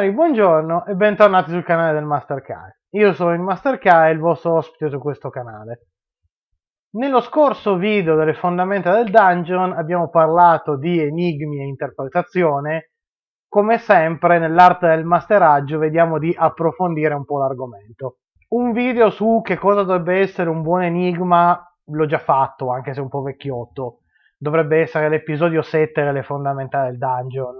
signori, buongiorno e bentornati sul canale del Mastercard. Io sono il Mastercard, il vostro ospite su questo canale. Nello scorso video delle fondamenta del dungeon abbiamo parlato di enigmi e interpretazione. Come sempre, nell'arte del masteraggio vediamo di approfondire un po' l'argomento. Un video su che cosa dovrebbe essere un buon enigma l'ho già fatto, anche se un po' vecchiotto. Dovrebbe essere l'episodio 7 delle fondamenta del dungeon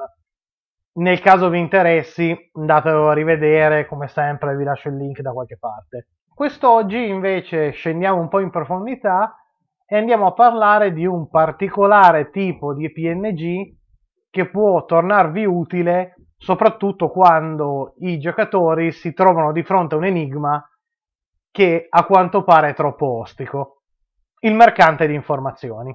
nel caso vi interessi, andatelo a rivedere, come sempre vi lascio il link da qualche parte. Quest'oggi invece scendiamo un po' in profondità e andiamo a parlare di un particolare tipo di PNG che può tornarvi utile soprattutto quando i giocatori si trovano di fronte a un enigma che a quanto pare è troppo ostico. Il mercante di informazioni.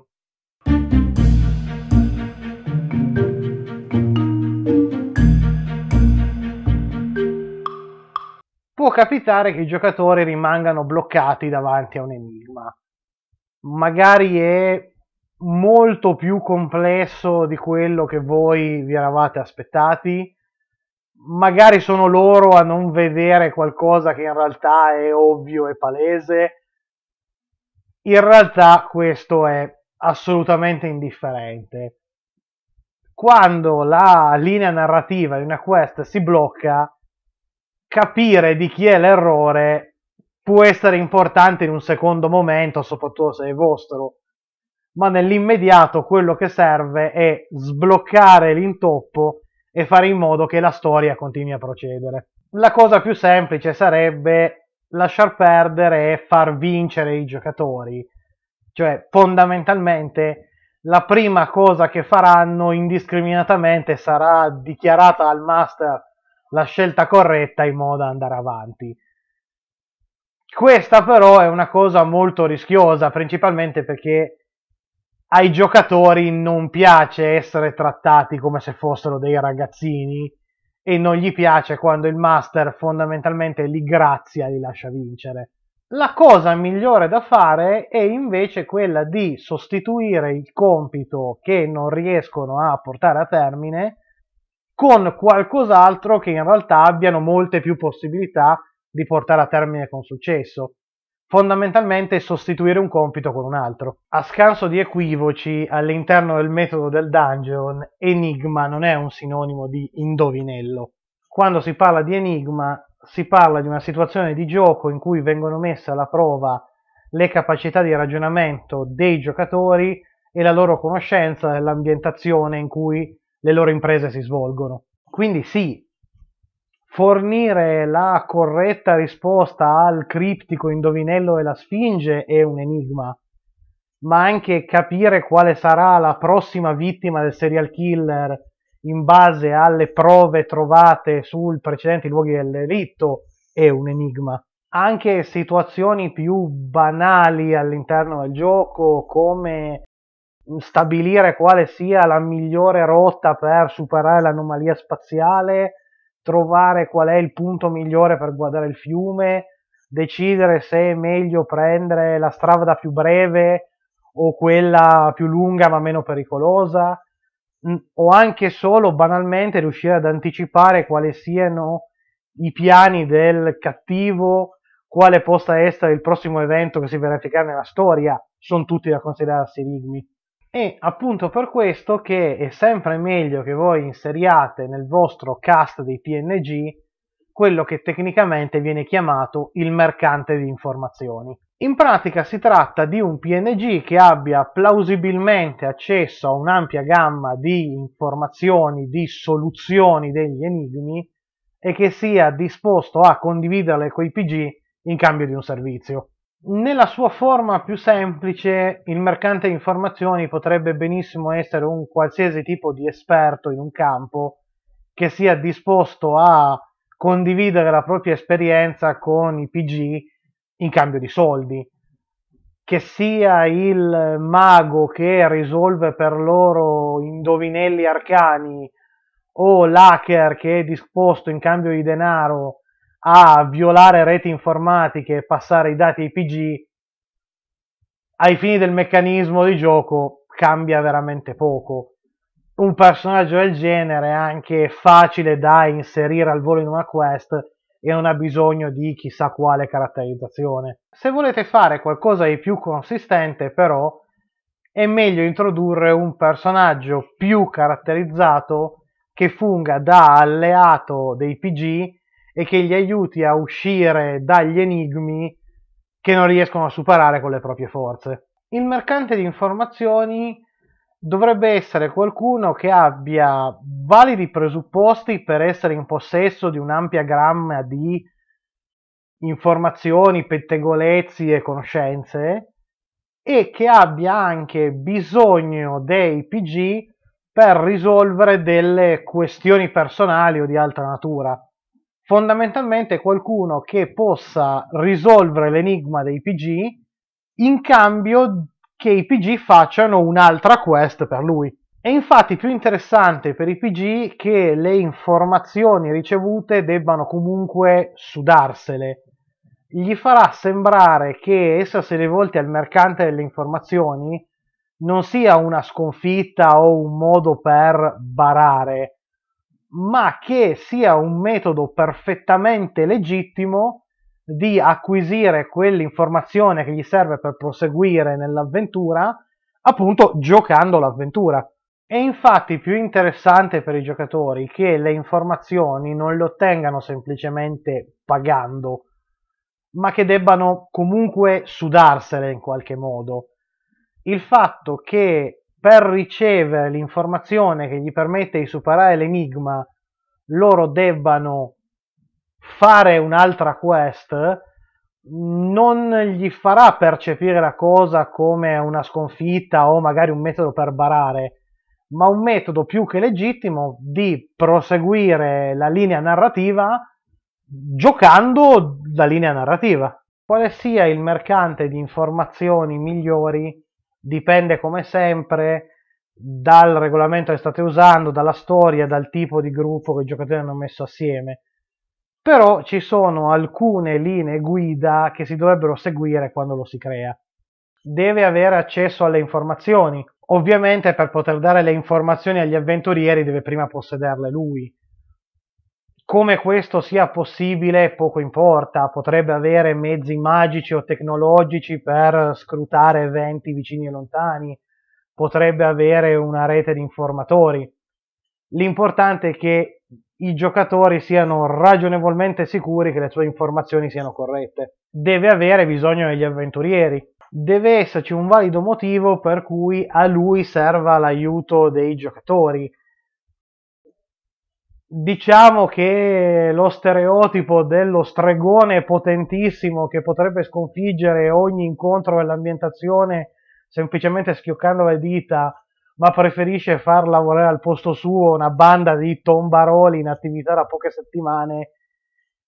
capitare che i giocatori rimangano bloccati davanti a un enigma. Magari è molto più complesso di quello che voi vi eravate aspettati. Magari sono loro a non vedere qualcosa che in realtà è ovvio e palese. In realtà questo è assolutamente indifferente. Quando la linea narrativa di una quest si blocca, capire di chi è l'errore può essere importante in un secondo momento, soprattutto se è vostro, ma nell'immediato quello che serve è sbloccare l'intoppo e fare in modo che la storia continui a procedere. La cosa più semplice sarebbe lasciar perdere e far vincere i giocatori, cioè fondamentalmente la prima cosa che faranno indiscriminatamente sarà dichiarata al master la scelta corretta in modo da andare avanti. Questa però è una cosa molto rischiosa, principalmente perché ai giocatori non piace essere trattati come se fossero dei ragazzini e non gli piace quando il master fondamentalmente li grazia e li lascia vincere. La cosa migliore da fare è invece quella di sostituire il compito che non riescono a portare a termine con qualcos'altro che in realtà abbiano molte più possibilità di portare a termine con successo. Fondamentalmente sostituire un compito con un altro. A scanso di equivoci, all'interno del metodo del dungeon, enigma non è un sinonimo di indovinello. Quando si parla di enigma, si parla di una situazione di gioco in cui vengono messe alla prova le capacità di ragionamento dei giocatori e la loro conoscenza dell'ambientazione in cui le loro imprese si svolgono. Quindi sì, fornire la corretta risposta al criptico indovinello e la sfinge è un enigma, ma anche capire quale sarà la prossima vittima del serial killer in base alle prove trovate sul precedente luoghi del delitto è un enigma. Anche situazioni più banali all'interno del gioco come stabilire quale sia la migliore rotta per superare l'anomalia spaziale, trovare qual è il punto migliore per guardare il fiume, decidere se è meglio prendere la strada più breve o quella più lunga ma meno pericolosa, mm, o anche solo banalmente riuscire ad anticipare quali siano i piani del cattivo, quale possa essere il prossimo evento che si verificherà nella storia, sono tutti da considerarsi enigmi e appunto per questo che è sempre meglio che voi inseriate nel vostro cast dei PNG quello che tecnicamente viene chiamato il mercante di informazioni. In pratica si tratta di un PNG che abbia plausibilmente accesso a un'ampia gamma di informazioni, di soluzioni degli enigmi e che sia disposto a condividerle con i PG in cambio di un servizio. Nella sua forma più semplice, il mercante di informazioni potrebbe benissimo essere un qualsiasi tipo di esperto in un campo che sia disposto a condividere la propria esperienza con i PG in cambio di soldi. Che sia il mago che risolve per loro indovinelli arcani o l'hacker che è disposto in cambio di denaro a violare reti informatiche e passare i dati ai PG, ai fini del meccanismo di gioco cambia veramente poco. Un personaggio del genere è anche facile da inserire al volo in una quest e non ha bisogno di chissà quale caratterizzazione. Se volete fare qualcosa di più consistente, però, è meglio introdurre un personaggio più caratterizzato che funga da alleato dei PG e che gli aiuti a uscire dagli enigmi che non riescono a superare con le proprie forze. Il mercante di informazioni dovrebbe essere qualcuno che abbia validi presupposti per essere in possesso di un'ampia gamma di informazioni, pettegolezzi e conoscenze e che abbia anche bisogno dei PG per risolvere delle questioni personali o di altra natura fondamentalmente qualcuno che possa risolvere l'enigma dei PG in cambio che i PG facciano un'altra quest per lui. È infatti più interessante per i PG che le informazioni ricevute debbano comunque sudarsele. Gli farà sembrare che essersi rivolti al mercante delle informazioni non sia una sconfitta o un modo per barare, ma che sia un metodo perfettamente legittimo di acquisire quell'informazione che gli serve per proseguire nell'avventura, appunto giocando l'avventura. È infatti più interessante per i giocatori che le informazioni non le ottengano semplicemente pagando, ma che debbano comunque sudarsele in qualche modo. Il fatto che per ricevere l'informazione che gli permette di superare l'enigma loro debbano fare un'altra quest non gli farà percepire la cosa come una sconfitta o magari un metodo per barare, ma un metodo più che legittimo di proseguire la linea narrativa giocando la linea narrativa. Quale sia il mercante di informazioni migliori dipende come sempre dal regolamento che state usando, dalla storia, dal tipo di gruppo che i giocatori hanno messo assieme. Però ci sono alcune linee guida che si dovrebbero seguire quando lo si crea. Deve avere accesso alle informazioni. Ovviamente per poter dare le informazioni agli avventurieri deve prima possederle lui. Come questo sia possibile poco importa, potrebbe avere mezzi magici o tecnologici per scrutare eventi vicini e lontani, potrebbe avere una rete di informatori. L'importante è che i giocatori siano ragionevolmente sicuri che le sue informazioni siano corrette. Deve avere bisogno degli avventurieri. Deve esserci un valido motivo per cui a lui serva l'aiuto dei giocatori diciamo che lo stereotipo dello stregone potentissimo che potrebbe sconfiggere ogni incontro e l'ambientazione semplicemente schioccando le dita, ma preferisce far lavorare al posto suo una banda di tombaroli in attività da poche settimane,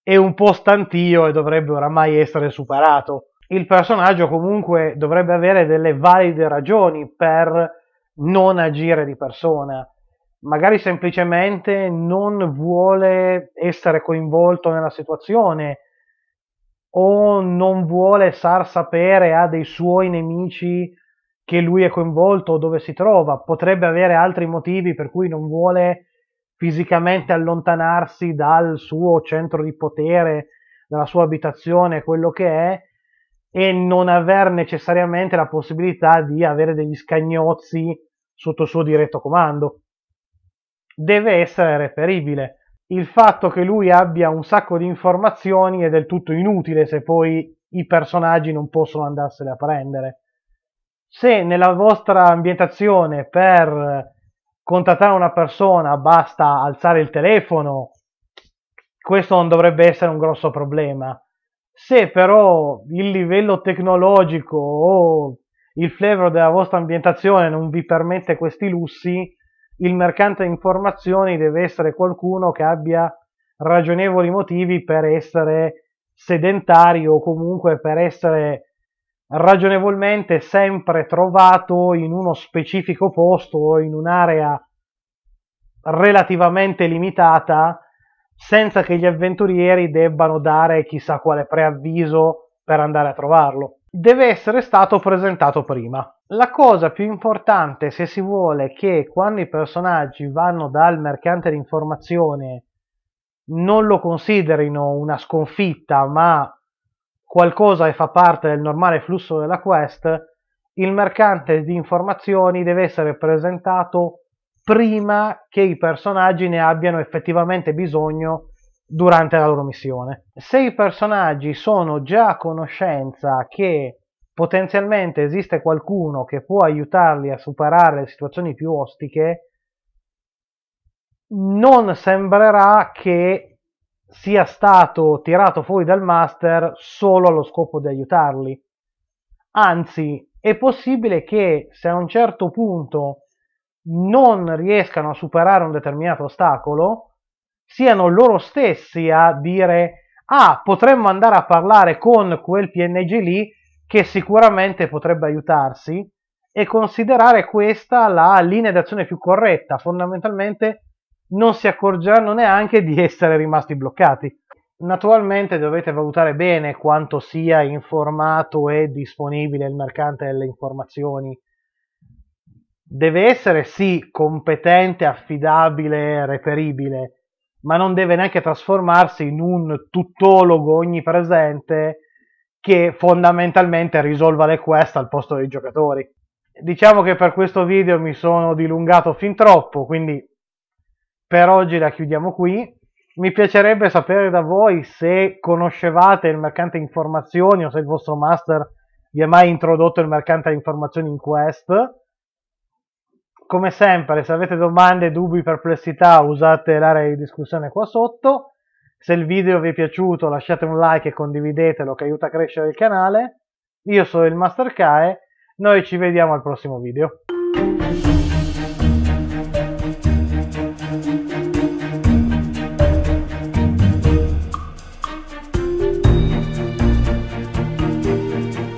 è un po' stantio e dovrebbe oramai essere superato. Il personaggio comunque dovrebbe avere delle valide ragioni per non agire di persona magari semplicemente non vuole essere coinvolto nella situazione o non vuole far sapere a dei suoi nemici che lui è coinvolto o dove si trova, potrebbe avere altri motivi per cui non vuole fisicamente allontanarsi dal suo centro di potere, dalla sua abitazione, quello che è, e non aver necessariamente la possibilità di avere degli scagnozzi sotto il suo diretto comando deve essere reperibile. Il fatto che lui abbia un sacco di informazioni è del tutto inutile se poi i personaggi non possono andarsene a prendere. Se nella vostra ambientazione per contattare una persona basta alzare il telefono, questo non dovrebbe essere un grosso problema. Se però il livello tecnologico o il flavor della vostra ambientazione non vi permette questi lussi, il mercante informazioni deve essere qualcuno che abbia ragionevoli motivi per essere sedentario o comunque per essere ragionevolmente sempre trovato in uno specifico posto o in un'area relativamente limitata senza che gli avventurieri debbano dare chissà quale preavviso per andare a trovarlo deve essere stato presentato prima. La cosa più importante, se si vuole, che quando i personaggi vanno dal mercante di informazione non lo considerino una sconfitta, ma qualcosa che fa parte del normale flusso della quest, il mercante di informazioni deve essere presentato prima che i personaggi ne abbiano effettivamente bisogno durante la loro missione. Se i personaggi sono già a conoscenza che potenzialmente esiste qualcuno che può aiutarli a superare le situazioni più ostiche, non sembrerà che sia stato tirato fuori dal master solo allo scopo di aiutarli. Anzi, è possibile che se a un certo punto non riescano a superare un determinato ostacolo, siano loro stessi a dire ah, potremmo andare a parlare con quel PNG lì che sicuramente potrebbe aiutarsi e considerare questa la linea d'azione più corretta. Fondamentalmente non si accorgeranno neanche di essere rimasti bloccati. Naturalmente dovete valutare bene quanto sia informato e disponibile il mercante delle informazioni. Deve essere sì competente, affidabile, reperibile, ma non deve neanche trasformarsi in un tuttologo onnipresente che fondamentalmente risolva le quest al posto dei giocatori. Diciamo che per questo video mi sono dilungato fin troppo, quindi per oggi la chiudiamo qui. Mi piacerebbe sapere da voi se conoscevate il mercante informazioni o se il vostro master vi ha mai introdotto il mercante informazioni in quest come sempre, se avete domande, dubbi, perplessità, usate l'area di discussione qua sotto. Se il video vi è piaciuto, lasciate un like e condividetelo che aiuta a crescere il canale. Io sono il Master Kae, noi ci vediamo al prossimo video.